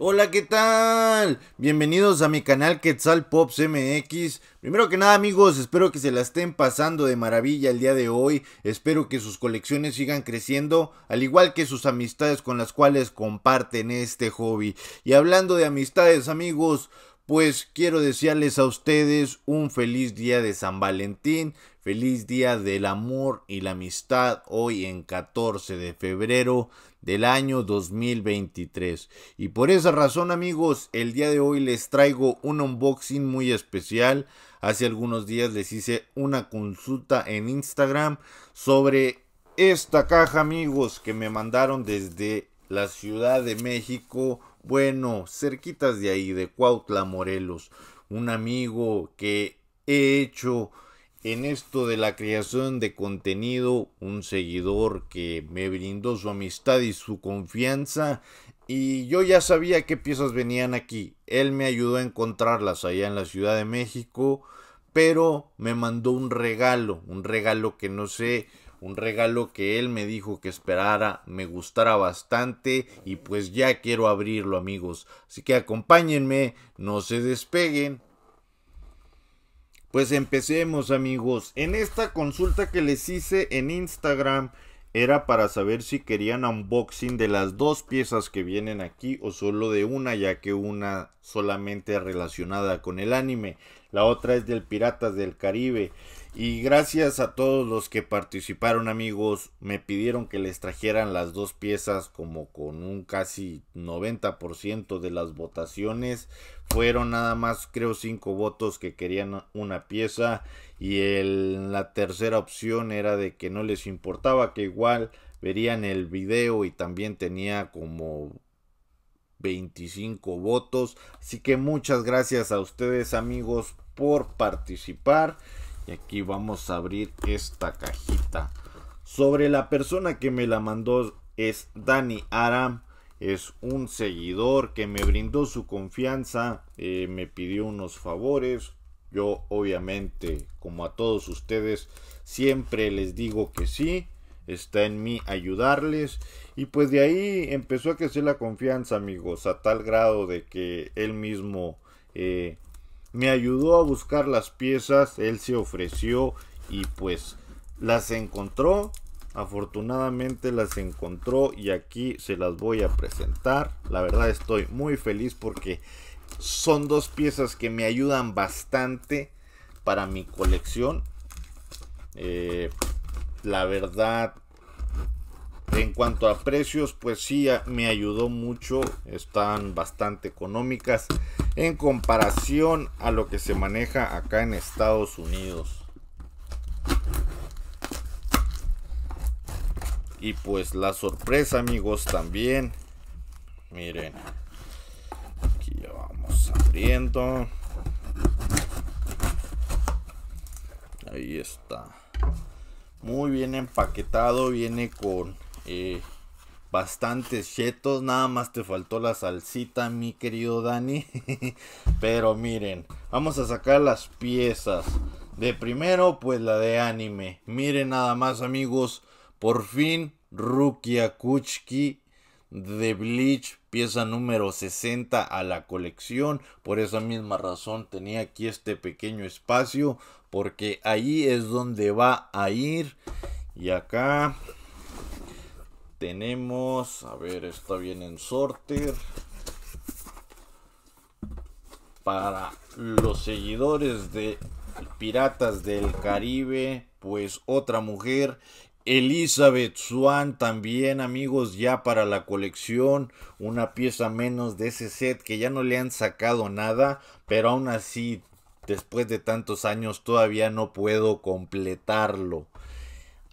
Hola, ¿qué tal? Bienvenidos a mi canal Quetzal Pops MX. Primero que nada, amigos, espero que se la estén pasando de maravilla el día de hoy. Espero que sus colecciones sigan creciendo, al igual que sus amistades con las cuales comparten este hobby. Y hablando de amistades, amigos, pues quiero desearles a ustedes un feliz día de San Valentín, feliz día del amor y la amistad hoy en 14 de febrero del año 2023. Y por esa razón amigos, el día de hoy les traigo un unboxing muy especial. Hace algunos días les hice una consulta en Instagram sobre esta caja amigos que me mandaron desde la Ciudad de México bueno, cerquitas de ahí, de Cuautla, Morelos, un amigo que he hecho en esto de la creación de contenido, un seguidor que me brindó su amistad y su confianza y yo ya sabía qué piezas venían aquí. Él me ayudó a encontrarlas allá en la Ciudad de México, pero me mandó un regalo, un regalo que no sé un regalo que él me dijo que esperara, me gustara bastante y pues ya quiero abrirlo amigos. Así que acompáñenme, no se despeguen. Pues empecemos amigos. En esta consulta que les hice en Instagram era para saber si querían unboxing de las dos piezas que vienen aquí o solo de una ya que una solamente relacionada con el anime. La otra es del Piratas del Caribe. Y gracias a todos los que participaron amigos, me pidieron que les trajeran las dos piezas como con un casi 90% de las votaciones. Fueron nada más creo 5 votos que querían una pieza y en la tercera opción era de que no les importaba que igual verían el video y también tenía como 25 votos. Así que muchas gracias a ustedes amigos por participar. Y aquí vamos a abrir esta cajita. Sobre la persona que me la mandó es Dani Aram. Es un seguidor que me brindó su confianza. Eh, me pidió unos favores. Yo obviamente, como a todos ustedes, siempre les digo que sí. Está en mí ayudarles. Y pues de ahí empezó a crecer la confianza, amigos. A tal grado de que él mismo... Eh, me ayudó a buscar las piezas, él se ofreció y pues las encontró. Afortunadamente las encontró y aquí se las voy a presentar. La verdad estoy muy feliz porque son dos piezas que me ayudan bastante para mi colección. Eh, la verdad en cuanto a precios, pues sí, me ayudó mucho. Están bastante económicas en comparación a lo que se maneja acá en Estados Unidos. Y pues la sorpresa, amigos, también. Miren. Aquí ya vamos abriendo. Ahí está. Muy bien empaquetado. Viene con eh, bastantes chetos. Nada más te faltó la salsita, mi querido Dani. Pero miren, vamos a sacar las piezas. De primero, pues la de anime. Miren nada más, amigos. Por fin, Rukia Kuchki de Bleach, pieza número 60 a la colección. Por esa misma razón tenía aquí este pequeño espacio. Porque ahí es donde va a ir. Y acá tenemos, a ver, está bien en Sorter. Para los seguidores de Piratas del Caribe, pues otra mujer. Elizabeth Swan también amigos ya para la colección una pieza menos de ese set que ya no le han sacado nada pero aún así después de tantos años todavía no puedo completarlo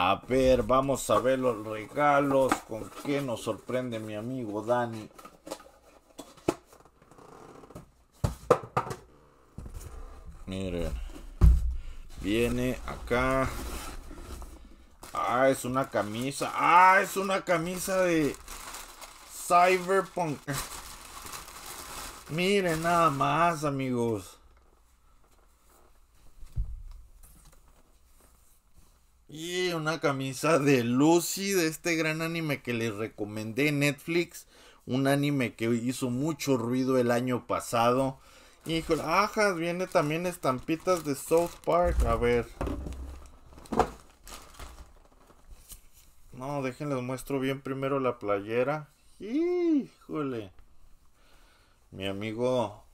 a ver, vamos a ver los regalos. ¿Con qué nos sorprende mi amigo Dani? Miren. Viene acá. Ah, es una camisa. Ah, es una camisa de Cyberpunk. Miren nada más, amigos. Y una camisa de Lucy de este gran anime que les recomendé en Netflix. Un anime que hizo mucho ruido el año pasado. Híjole, ajas, viene también estampitas de South Park. A ver. No, déjenles muestro bien primero la playera. Híjole. Mi amigo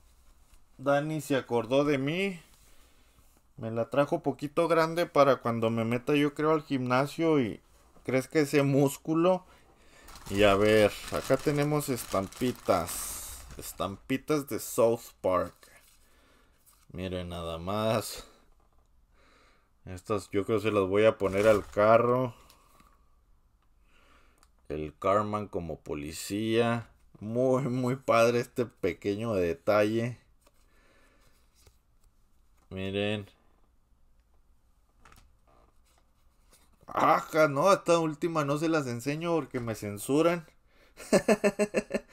Dani se acordó de mí. Me la trajo poquito grande para cuando me meta yo creo al gimnasio y crezca ese músculo. Y a ver, acá tenemos estampitas. Estampitas de South Park. Miren nada más. Estas yo creo se las voy a poner al carro. El Carman como policía. Muy, muy padre este pequeño detalle. Miren. Aja no, esta última no se las enseño porque me censuran.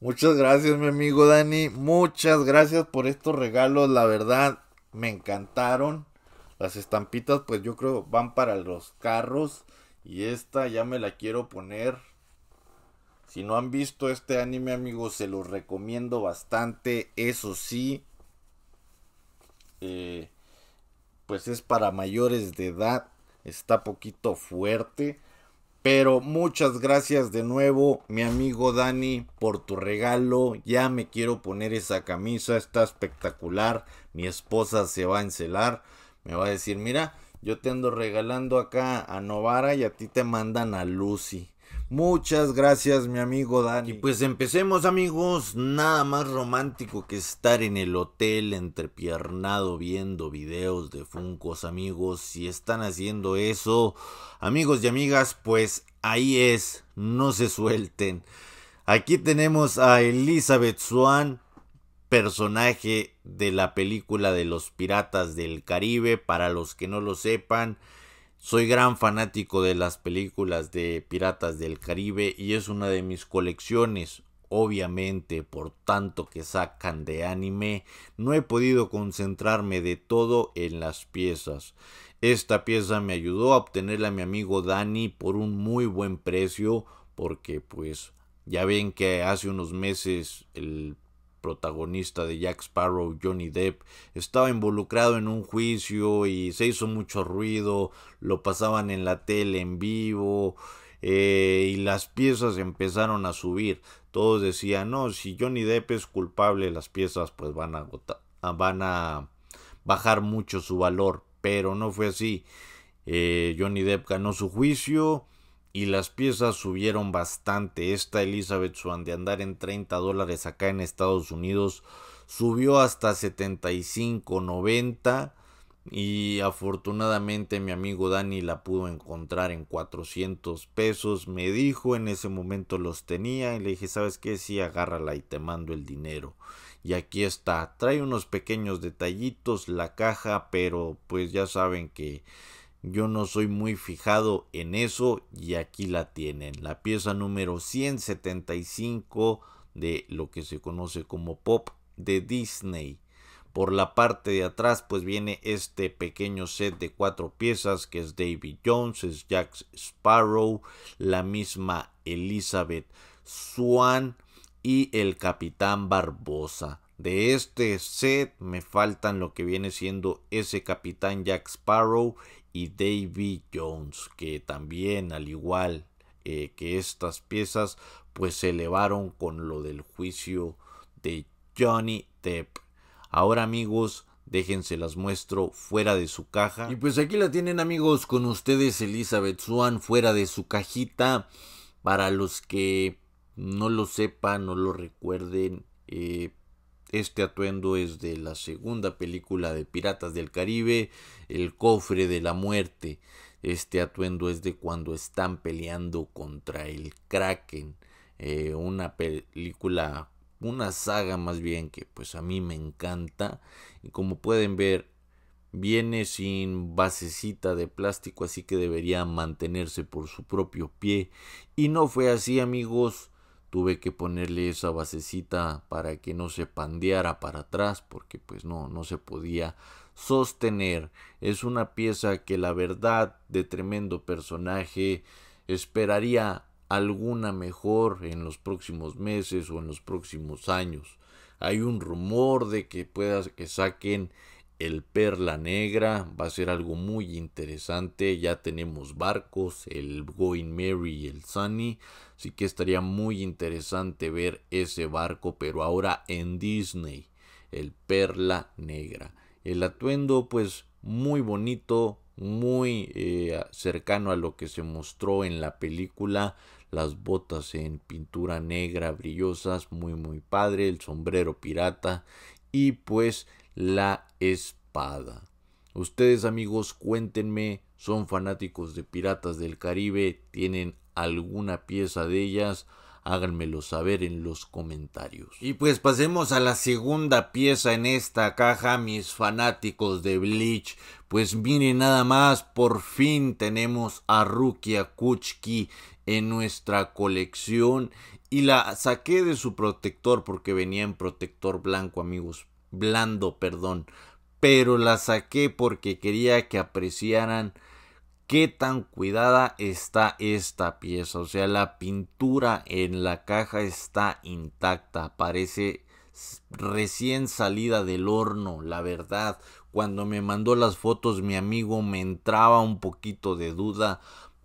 Muchas gracias, mi amigo Dani. Muchas gracias por estos regalos. La verdad, me encantaron. Las estampitas, pues yo creo van para los carros. Y esta ya me la quiero poner. Si no han visto este anime, amigos, se los recomiendo bastante. Eso sí. Eh, pues es para mayores de edad, está poquito fuerte. Pero muchas gracias de nuevo, mi amigo Dani, por tu regalo. Ya me quiero poner esa camisa, está espectacular. Mi esposa se va a encelar. Me va a decir, mira, yo te ando regalando acá a Novara y a ti te mandan a Lucy. Muchas gracias, mi amigo Dani. Y pues empecemos, amigos. Nada más romántico que estar en el hotel entrepiernado viendo videos de Funcos, amigos. Si están haciendo eso, amigos y amigas, pues ahí es. No se suelten. Aquí tenemos a Elizabeth Swan, personaje de la película de los Piratas del Caribe. Para los que no lo sepan. Soy gran fanático de las películas de Piratas del Caribe y es una de mis colecciones. Obviamente, por tanto que sacan de anime, no he podido concentrarme de todo en las piezas. Esta pieza me ayudó a obtenerla a mi amigo Dani por un muy buen precio, porque pues ya ven que hace unos meses el protagonista de Jack Sparrow, Johnny Depp, estaba involucrado en un juicio y se hizo mucho ruido, lo pasaban en la tele en vivo eh, y las piezas empezaron a subir. Todos decían, no, si Johnny Depp es culpable, las piezas pues van a, van a bajar mucho su valor, pero no fue así. Eh, Johnny Depp ganó su juicio y las piezas subieron bastante. Esta Elizabeth Swan de andar en 30 dólares acá en Estados Unidos subió hasta 75, y afortunadamente mi amigo Dani la pudo encontrar en 400 pesos. Me dijo, en ese momento los tenía y le dije, ¿sabes qué? Sí, agárrala y te mando el dinero. Y aquí está, trae unos pequeños detallitos la caja, pero pues ya saben que yo no soy muy fijado en eso y aquí la tienen. La pieza número 175 de lo que se conoce como pop de Disney. Por la parte de atrás pues viene este pequeño set de cuatro piezas que es David Jones, es Jack Sparrow, la misma Elizabeth Swan y el capitán Barbosa. De este set me faltan lo que viene siendo ese capitán Jack Sparrow y Davy Jones, que también, al igual eh, que estas piezas, pues se elevaron con lo del juicio de Johnny Depp. Ahora amigos, déjense las muestro fuera de su caja. Y pues aquí la tienen amigos con ustedes Elizabeth Swan fuera de su cajita. Para los que no lo sepan, no lo recuerden, eh, este atuendo es de la segunda película de Piratas del Caribe, El cofre de la muerte. Este atuendo es de cuando están peleando contra el Kraken. Eh, una película, una saga más bien que pues a mí me encanta. Y como pueden ver, viene sin basecita de plástico, así que debería mantenerse por su propio pie. Y no fue así amigos tuve que ponerle esa basecita para que no se pandeara para atrás porque pues no, no se podía sostener. Es una pieza que la verdad de tremendo personaje esperaría alguna mejor en los próximos meses o en los próximos años. Hay un rumor de que pueda que saquen el Perla Negra, va a ser algo muy interesante, ya tenemos barcos, el Going Mary y el Sunny, así que estaría muy interesante ver ese barco, pero ahora en Disney, el Perla Negra. El atuendo pues muy bonito, muy eh, cercano a lo que se mostró en la película. Las botas en pintura negra brillosas, muy muy padre, el sombrero pirata y pues la espada. Ustedes amigos, cuéntenme, son fanáticos de Piratas del Caribe, tienen alguna pieza de ellas, háganmelo saber en los comentarios. Y pues pasemos a la segunda pieza en esta caja, mis fanáticos de Bleach. Pues miren nada más, por fin tenemos a Rukia Kuchki en nuestra colección y la saqué de su protector porque venía en protector blanco amigos blando, perdón, pero la saqué porque quería que apreciaran qué tan cuidada está esta pieza. O sea, la pintura en la caja está intacta, parece recién salida del horno, la verdad. Cuando me mandó las fotos mi amigo me entraba un poquito de duda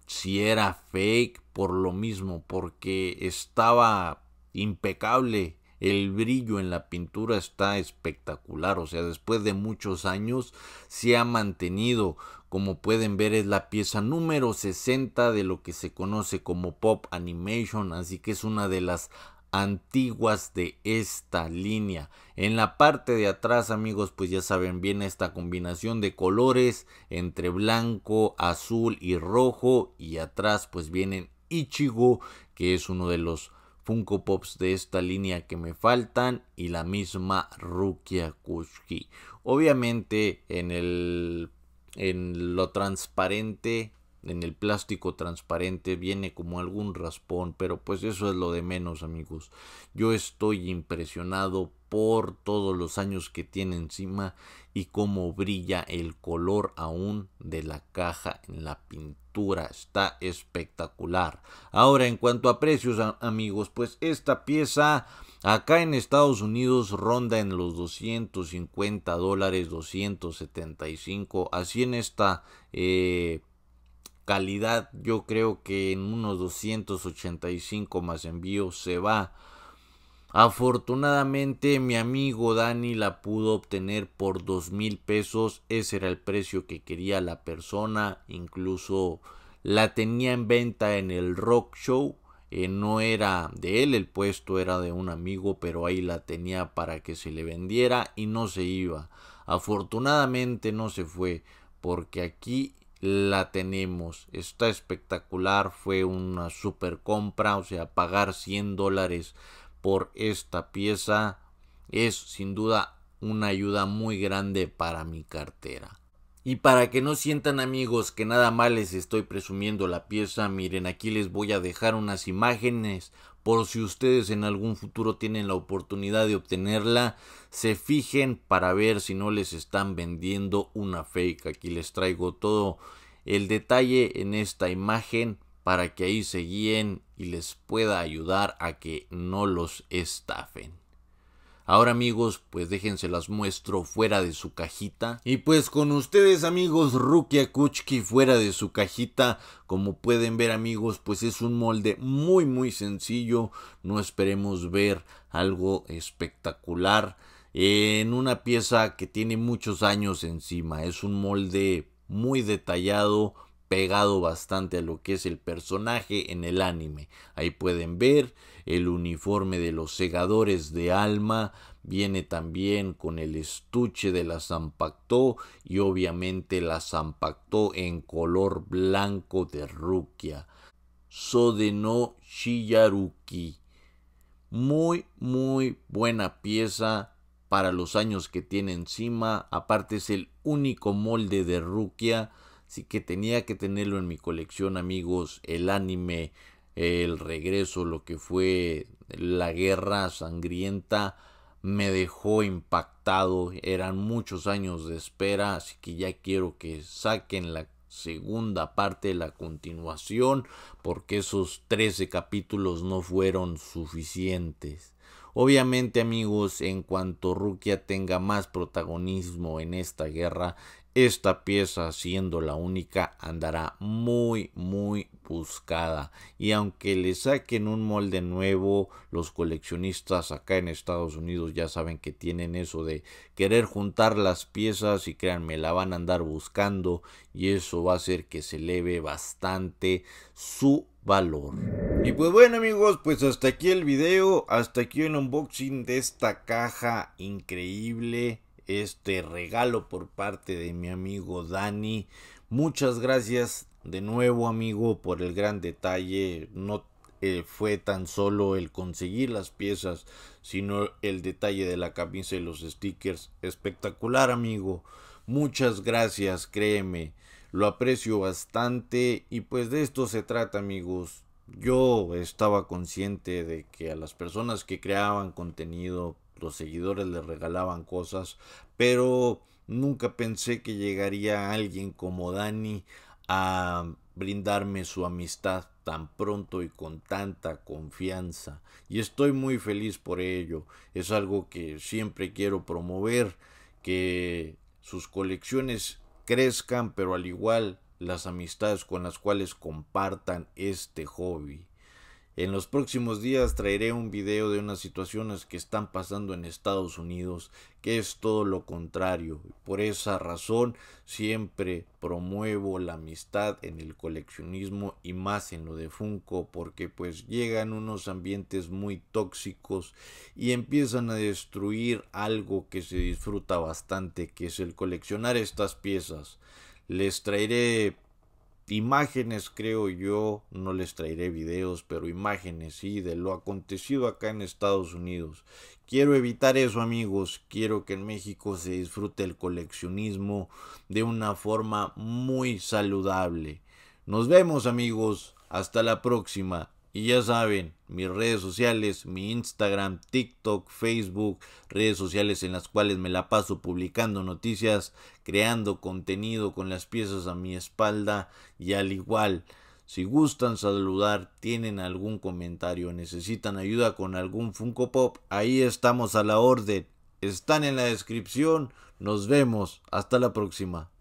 si era fake por lo mismo, porque estaba impecable el brillo en la pintura está espectacular, o sea, después de muchos años se ha mantenido. Como pueden ver es la pieza número 60 de lo que se conoce como Pop Animation, así que es una de las antiguas de esta línea. En la parte de atrás, amigos, pues ya saben bien esta combinación de colores entre blanco, azul y rojo y atrás pues vienen Ichigo, que es uno de los Funko Pops de esta línea que me faltan y la misma Rukia Kushki. Obviamente en el en lo transparente, en el plástico transparente viene como algún raspón, pero pues eso es lo de menos, amigos. Yo estoy impresionado por todos los años que tiene encima y cómo brilla el color aún de la caja en la pintura está espectacular. Ahora en cuanto a precios amigos, pues esta pieza acá en Estados Unidos ronda en los 250 dólares, 275, así en esta... Eh, calidad yo creo que en unos 285 más envío se va Afortunadamente mi amigo Dani la pudo obtener por dos mil pesos. Ese era el precio que quería la persona. Incluso la tenía en venta en el rock show. Eh, no era de él, el puesto era de un amigo, pero ahí la tenía para que se le vendiera y no se iba. Afortunadamente no se fue, porque aquí la tenemos. Está espectacular, fue una super compra, o sea, pagar 100 dólares por esta pieza es sin duda una ayuda muy grande para mi cartera. Y para que no sientan amigos que nada más les estoy presumiendo la pieza, miren aquí les voy a dejar unas imágenes por si ustedes en algún futuro tienen la oportunidad de obtenerla, se fijen para ver si no les están vendiendo una fake. Aquí les traigo todo el detalle en esta imagen para que ahí se guíen y les pueda ayudar a que no los estafen. Ahora amigos, pues déjense las muestro fuera de su cajita. Y pues con ustedes amigos, Rukia Kuchki fuera de su cajita. Como pueden ver amigos, pues es un molde muy muy sencillo. No esperemos ver algo espectacular en una pieza que tiene muchos años encima. Es un molde muy detallado, pegado bastante a lo que es el personaje en el anime. Ahí pueden ver el uniforme de los segadores de alma, viene también con el estuche de la Zampacto y obviamente la Zampacto en color blanco de Rukia. no Shiyaruki. Muy, muy buena pieza para los años que tiene encima. Aparte es el único molde de Rukia Así que tenía que tenerlo en mi colección, amigos. El anime, el regreso, lo que fue la guerra sangrienta, me dejó impactado. Eran muchos años de espera, así que ya quiero que saquen la segunda parte, la continuación, porque esos 13 capítulos no fueron suficientes. Obviamente amigos, en cuanto Rukia tenga más protagonismo en esta guerra, esta pieza, siendo la única, andará muy, muy buscada. Y aunque le saquen un molde nuevo, los coleccionistas acá en Estados Unidos ya saben que tienen eso de querer juntar las piezas y créanme, la van a andar buscando y eso va a hacer que se eleve bastante su valor. Y pues bueno amigos, pues hasta aquí el video, hasta aquí el unboxing de esta caja increíble este regalo por parte de mi amigo Dani. Muchas gracias de nuevo amigo por el gran detalle. No eh, fue tan solo el conseguir las piezas, sino el detalle de la camisa y los stickers. Espectacular amigo. Muchas gracias, créeme. Lo aprecio bastante y pues de esto se trata amigos. Yo estaba consciente de que a las personas que creaban contenido los seguidores le regalaban cosas, pero nunca pensé que llegaría alguien como Dani a brindarme su amistad tan pronto y con tanta confianza. Y estoy muy feliz por ello. Es algo que siempre quiero promover, que sus colecciones crezcan, pero al igual las amistades con las cuales compartan este hobby. En los próximos días traeré un video de unas situaciones que están pasando en Estados Unidos, que es todo lo contrario. Por esa razón siempre promuevo la amistad en el coleccionismo y más en lo de Funko, porque pues llegan unos ambientes muy tóxicos y empiezan a destruir algo que se disfruta bastante, que es el coleccionar estas piezas. Les traeré imágenes creo yo, no les traeré videos, pero imágenes sí de lo acontecido acá en Estados Unidos. Quiero evitar eso amigos, quiero que en México se disfrute el coleccionismo de una forma muy saludable. Nos vemos amigos, hasta la próxima. Y ya saben, mis redes sociales, mi Instagram, TikTok, Facebook, redes sociales en las cuales me la paso publicando noticias, creando contenido con las piezas a mi espalda y al igual. Si gustan saludar, tienen algún comentario, necesitan ayuda con algún Funko Pop, ahí estamos a la orden. Están en la descripción. Nos vemos. Hasta la próxima.